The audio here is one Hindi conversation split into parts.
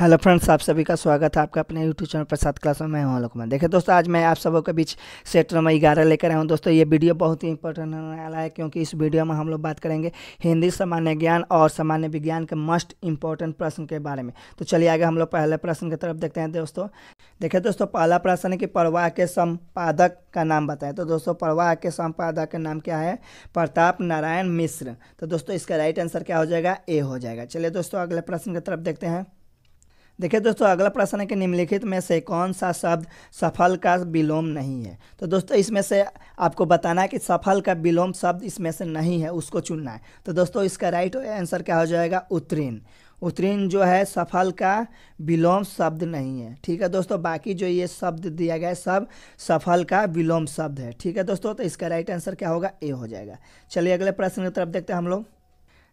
हेलो फ्रेंड्स आप सभी का स्वागत है आपका अपने यूट्यूब चैनल प्रसाद क्लास में मैं हूं आलोक देखिए दोस्तों आज मैं आप सबों के बीच सेट नंबर ग्यारह लेकर आया हूं दोस्तों ये वीडियो बहुत ही इंपॉर्टेंट होने वाला है क्योंकि इस वीडियो में हम लोग बात करेंगे हिंदी सामान्य ज्ञान और सामान्य विज्ञान के मोस्ट इंपॉर्टेंट प्रश्न के बारे में तो चलिए आगे हम लोग पहले प्रश्न की तरफ देखते हैं दोस्तों देखिए दोस्तों पहला प्रश्न है कि प्रवाह के संपादक का नाम बताएं तो दोस्तों प्रवाह के संपादक का नाम क्या है प्रताप नारायण मिश्र तो दोस्तों इसका राइट आंसर क्या हो जाएगा ए हो जाएगा चलिए दोस्तों अगले प्रश्न की तरफ देखते हैं देखिए दोस्तों अगला प्रश्न है कि निम्नलिखित में से कौन सा शब्द सफल का विलोम नहीं है तो दोस्तों इसमें से आपको बताना है कि सफल का विलोम शब्द इसमें से नहीं है उसको चुनना है तो दोस्तों इसका राइट आंसर क्या हो जाएगा उत्तीर्ण उत्तीर्ण जो है सफल का विलोम शब्द नहीं है ठीक है दोस्तों बाकी जो ये शब्द दिया गया है सब सफल का विलोम शब्द है ठीक है दोस्तों तो इसका राइट आंसर क्या होगा ए हो जाएगा चलिए अगले प्रश्न की तरफ देखते हैं हम लोग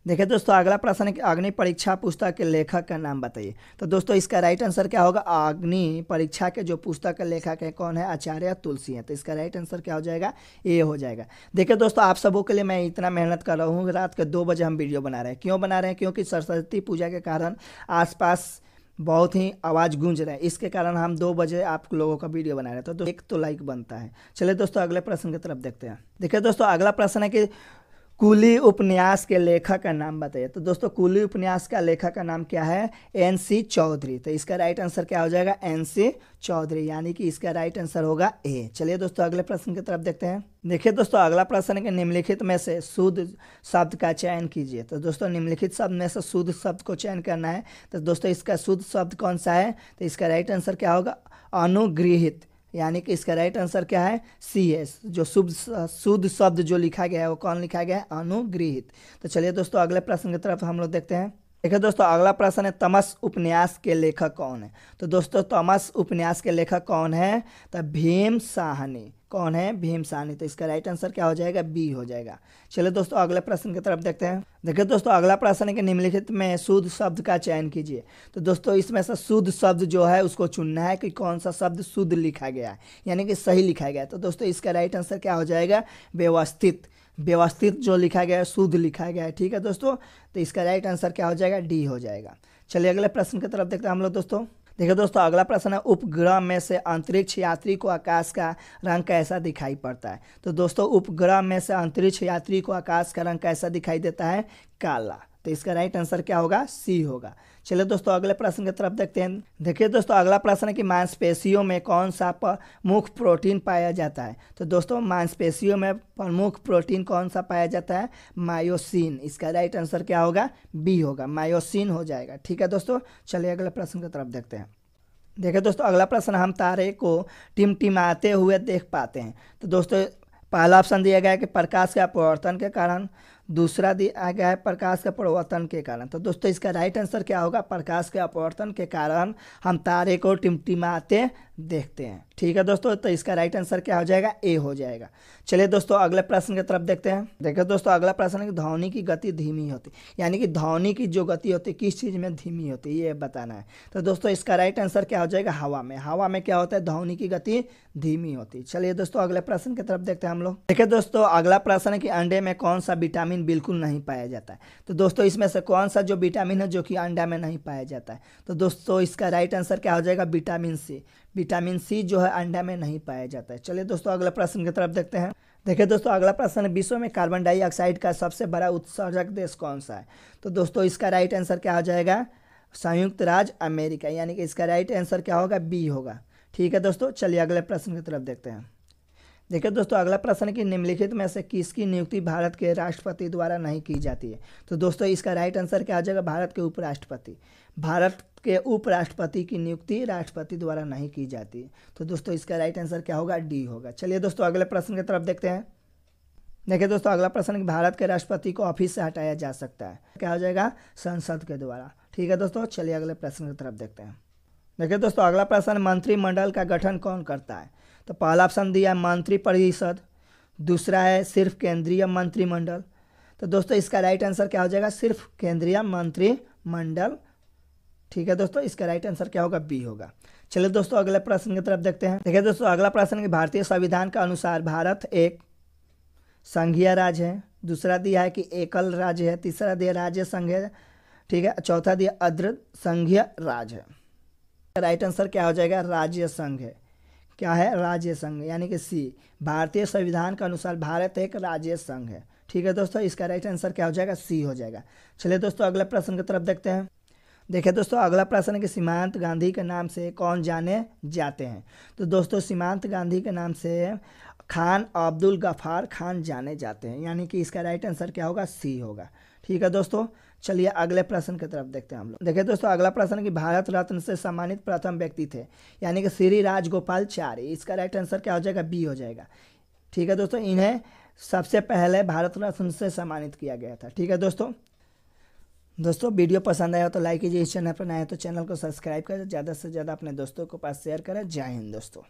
देखिए दोस्तों अगला प्रश्न है अग्नि परीक्षा पुस्तक के लेखक का नाम बताइए तो दोस्तों इसका राइट आंसर क्या होगा अग्नि परीक्षा के जो पुस्तक के लेखक है कौन है आचार्य तुलसी है तो इसका राइट आंसर क्या हो जाएगा ए हो जाएगा देखिए दोस्तों आप सबों के लिए मैं इतना मेहनत कर रहा हूँ रात के दो बजे हम वीडियो बना रहे हैं क्यों बना रहे हैं क्योंकि सरस्वती पूजा के कारण आसपास बहुत ही आवाज़ गूंज रहे हैं इसके कारण हम दो बजे आप लोगों का वीडियो बना रहे थे तो एक तो लाइक बनता है चलिए दोस्तों अगले प्रश्न की तरफ देखते हैं देखिए दोस्तों अगला प्रश्न है कि कुली उपन्यास के लेखक का नाम बताइए तो दोस्तों कुली उपन्यास का लेखक का नाम क्या है एन सी चौधरी तो इसका राइट आंसर क्या हो जाएगा एन सी चौधरी यानी कि इसका राइट आंसर होगा ए चलिए दोस्तों अगले प्रश्न की तरफ देखते हैं देखिए दोस्तों अगला प्रश्न है निम्नलिखित में से शुद्ध शब्द का चयन कीजिए तो दोस्तों निम्नलिखित शब्द में से शुद्ध शब्द को चयन करना है तो दोस्तों इसका शुद्ध शब्द कौन सा है तो इसका राइट आंसर क्या होगा अनुगृहित यानी कि इसका राइट आंसर क्या है सी एस जो शुभ शुद्ध शब्द जो लिखा गया है वो कौन लिखा गया है अनुगृहित तो चलिए दोस्तों अगले प्रश्न की तरफ हम लोग देखते हैं देखिए दोस्तों अगला प्रश्न है तमस उपन्यास के लेखक कौन है तो दोस्तों तमस उपन्यास के लेखक कौन है तो भीम साहनी कौन है भीम साहनी तो इसका राइट आंसर क्या हो जाएगा बी हो जाएगा चलिए दोस्तों अगले प्रश्न की तरफ देखते हैं देखिए दोस्तों अगला प्रश्न है कि निम्नलिखित में शुद्ध शब्द का चयन कीजिए तो दोस्तों इसमें से शुद्ध शब्द जो है उसको चुनना है कि कौन सा शब्द शुद्ध लिखा गया है यानी कि सही लिखा गया है तो दोस्तों इसका राइट आंसर क्या हो जाएगा व्यवस्थित व्यवस्थित जो लिखा गया है शुद्ध लिखा गया है ठीक है दोस्तों तो इसका राइट आंसर क्या हो जाएगा डी हो जाएगा चलिए अगले प्रश्न की तरफ देखते हैं हम लोग दोस्तों देखिए दोस्तों अगला प्रश्न है उपग्रह में से अंतरिक्ष यात्री को आकाश का रंग कैसा दिखाई पड़ता है तो दोस्तों उपग्रह में से अंतरिक्ष यात्री को आकाश का रंग कैसा दिखाई देता है काला तो इसका राइट आंसर क्या होगा सी होगा चलिए दोस्तों अगले प्रश्न की तरफ देखते हैं देखिए दोस्तों अगला प्रश्न है कि मांसपेशियों में कौन सा प्रमुख प्रोटीन पाया जाता है तो दोस्तों मांसपेशियों में प्रमुख प्रोटीन कौन सा पाया जाता है मायोसिन इसका राइट आंसर क्या होगा बी होगा मायोसिन हो जाएगा ठीक है दोस्तों चलिए अगले प्रश्न की तरफ देखते हैं देखिए दोस्तों अगला प्रश्न हम तारे को टिमटिमाते हुए देख पाते हैं तो दोस्तों पहला ऑप्शन दिया गया है कि प्रकाश के अपवर्तन के कारण दूसरा आ गया है प्रकाश के अपवर्तन के कारण तो दोस्तों इसका राइट आंसर क्या होगा प्रकाश के अपवर्तन के कारण हम तारे को टिमटिमाते देखते हैं ठीक है दोस्तों तो इसका राइट आंसर क्या हो जाएगा ए हो जाएगा चलिए दोस्तों अगले प्रश्न की तरफ देखते हैं देखिए दोस्तों अगला प्रश्न है कि ध्वनि की गति धीमी होती यानी कि ध्वनि की जो गति होती है किस चीज़ में धीमी होती है ये बताना है तो दोस्तों इसका राइट आंसर क्या हो जाएगा हवा में हवा में क्या होता है ध्वनि की गति धीमी होती चलिए दोस्तों अगले प्रश्न की तरफ देखते हैं हम लोग देखिए दोस्तों अगला प्रश्न है कि अंडे में कौन सा विटामिन बिल्कुल नहीं पाया जाता है तो दोस्तों इसमें से कौन सा जो विटामिन है जो कि अंडा में नहीं पाया जाता है तो दोस्तों इसका राइट आंसर क्या हो जाएगा विटामिन सी विटामिन सी जो है अंडा में नहीं पाया जाता है चलिए दोस्तों अगला प्रश्न की तरफ देखते हैं देखिए दोस्तों अगला प्रश्न है विश्व में कार्बन डाइऑक्साइड का सबसे बड़ा उत्सर्जक देश कौन सा है तो दोस्तों इसका राइट आंसर क्या हो जाएगा संयुक्त राज्य अमेरिका यानी कि इसका राइट आंसर क्या होगा बी होगा ठीक है दोस्तों चलिए अगले प्रश्न की तरफ देखते हैं देखिए दोस्तों अगला प्रश्न कि निम्नलिखित में से किसकी नियुक्ति भारत के राष्ट्रपति द्वारा नहीं की जाती है तो दोस्तों इसका राइट आंसर क्या आ जाएगा भारत के उपराष्ट्रपति भारत के उपराष्ट्रपति की नियुक्ति राष्ट्रपति द्वारा नहीं की जाती है तो दोस्तों इसका राइट आंसर क्या होगा डी होगा चलिए दोस्तों अगले प्रश्न की तरफ देखते हैं देखिए दोस्तों अगला प्रश्न भारत के राष्ट्रपति को ऑफिस से हटाया जा सकता है क्या हो जाएगा संसद के द्वारा ठीक है दोस्तों चलिए अगले प्रश्न की तरफ देखते हैं देखिए दोस्तों अगला प्रश्न मंत्रिमंडल का गठन कौन करता है तो पहला ऑप्शन दिया है मंत्रिपरिषद दूसरा है सिर्फ केंद्रीय मंत्रिमंडल तो दोस्तों इसका राइट आंसर क्या हो जाएगा सिर्फ केंद्रीय मंत्रिमंडल ठीक है दोस्तों इसका राइट आंसर क्या होगा बी होगा चलिए दोस्तों अगले प्रश्न की तरफ देखते हैं देखिए दोस्तों अगला प्रश्न कि भारतीय संविधान के अनुसार भारत एक संघीय राज्य है दूसरा दिया है कि एकल राज्य है तीसरा दिया राज्य संघ है ठीक है चौथा दिया अद्र संघीय राज्य है राइट आंसर क्या हो जाएगा राज्य संघ है क्या है राज्य संघ यानी कि सी भारतीय संविधान के अनुसार भारत एक राज्य संघ है ठीक है दोस्तों इसका राइट आंसर क्या हो जाएगा सी हो जाएगा चलिए दोस्तों अगला प्रश्न की तरफ देखते हैं देखिए दोस्तों अगला प्रश्न है कि सीमांत गांधी के नाम से कौन जाने जाते हैं तो दोस्तों सीमांत गांधी के नाम से खान अब्दुल गफार खान जाने जाते हैं यानी कि इसका राइट आंसर क्या होगा सी होगा ठीक है दोस्तों चलिए अगले प्रश्न की तरफ देखते हैं हम लोग देखिए दोस्तों अगला प्रश्न कि भारत रत्न से सम्मानित प्रथम व्यक्ति थे यानी कि श्री राजगोपाल चारी इसका राइट आंसर क्या हो जाएगा बी हो जाएगा ठीक है दोस्तों इन्हें सबसे पहले भारत रत्न से सम्मानित किया गया था ठीक है दोस्तों दोस्तों वीडियो पसंद आया तो लाइक कीजिए इस चैनल पर नए तो चैनल को सब्सक्राइब करें ज़्यादा से ज़्यादा अपने दोस्तों के पास शेयर करें जय हिंद दोस्तों